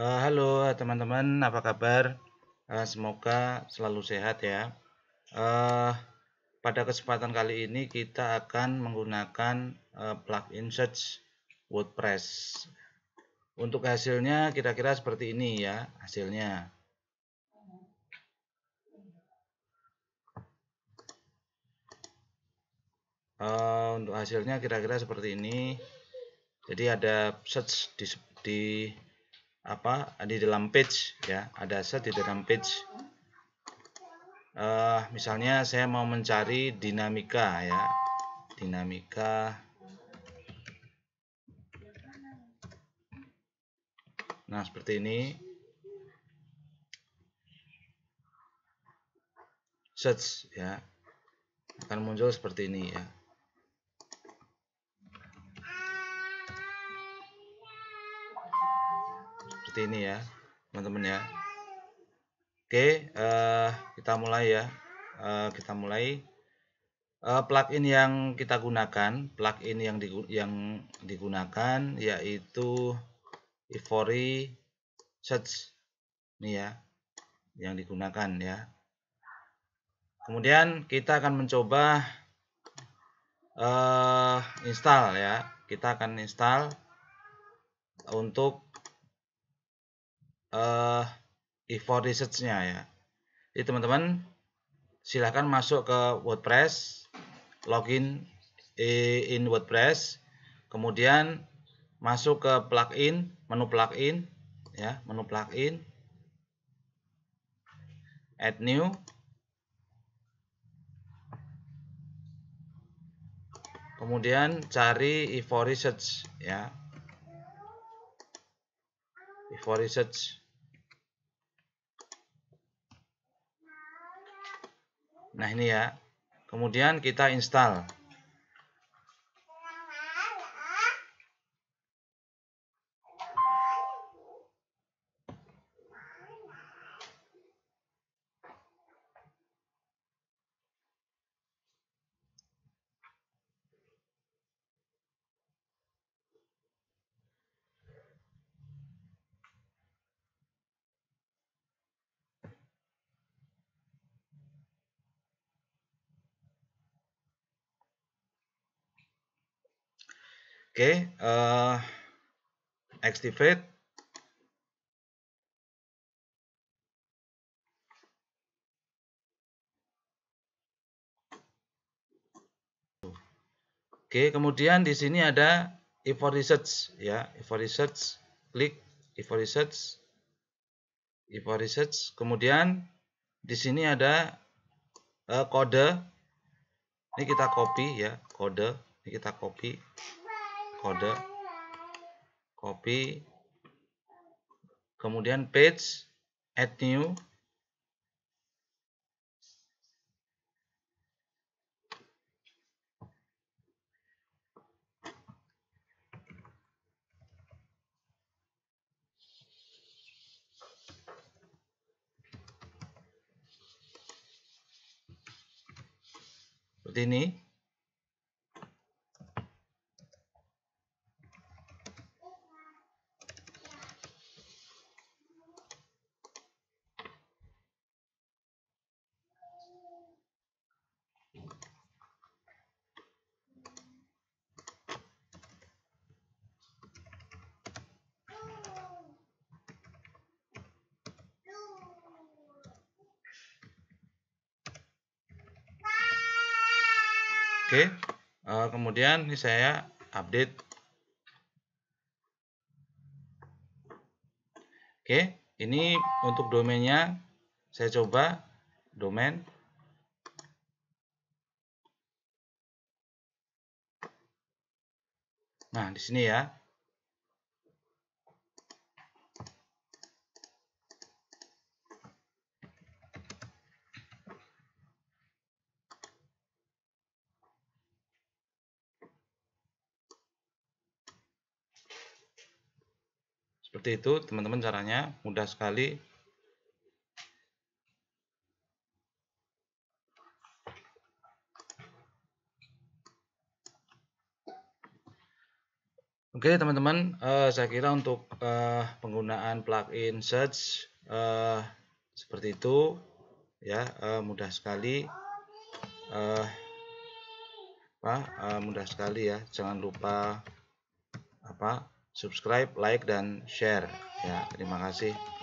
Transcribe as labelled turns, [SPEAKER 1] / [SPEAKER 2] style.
[SPEAKER 1] Eh, halo eh, teman-teman, apa kabar? Eh, semoga selalu sehat ya. pada kesempatan kali ini kita akan menggunakan plugin search WordPress. Untuk hasilnya kira-kira seperti ini ya hasilnya. untuk hasilnya kira-kira seperti ini. Jadi ada search di, di apa di dalam page ya ada set di dalam page uh, misalnya saya mau mencari dinamika ya dinamika nah seperti ini search ya akan muncul seperti ini ya seperti ini ya teman-teman ya oke uh, kita mulai ya uh, kita mulai uh, plugin yang kita gunakan plugin yang di, yang digunakan yaitu ivory search ini ya yang digunakan ya kemudian kita akan mencoba uh, install ya kita akan install untuk uh, eh, effort research-nya ya. Jadi teman-teman silahkan masuk ke WordPress, login in WordPress, kemudian masuk ke plugin, menu plugin, ya, menu plugin, add new, kemudian cari e4 research, ya, e4 research Nah ini ya. Kemudian kita install. Oke, okay, uh, eh, activate. Oke, okay, kemudian di sini ada for research ya, for research, klik for research, for research. Kemudian di sini ada uh, kode. Ini kita copy ya, kode. Ini kita copy kode copy kemudian page add new seperti ini Oke. Uh, kemudian ini saya update. Oke, ini untuk domainnya saya coba domain Nah, di sini ya. Seperti itu teman-teman caranya mudah sekali. Oke teman-teman, uh, saya kira untuk uh, penggunaan plugin search uh, seperti itu ya uh, mudah sekali. Uh, apa uh, mudah sekali ya. Jangan lupa apa subscribe, like, dan share. Ya, terima kasih.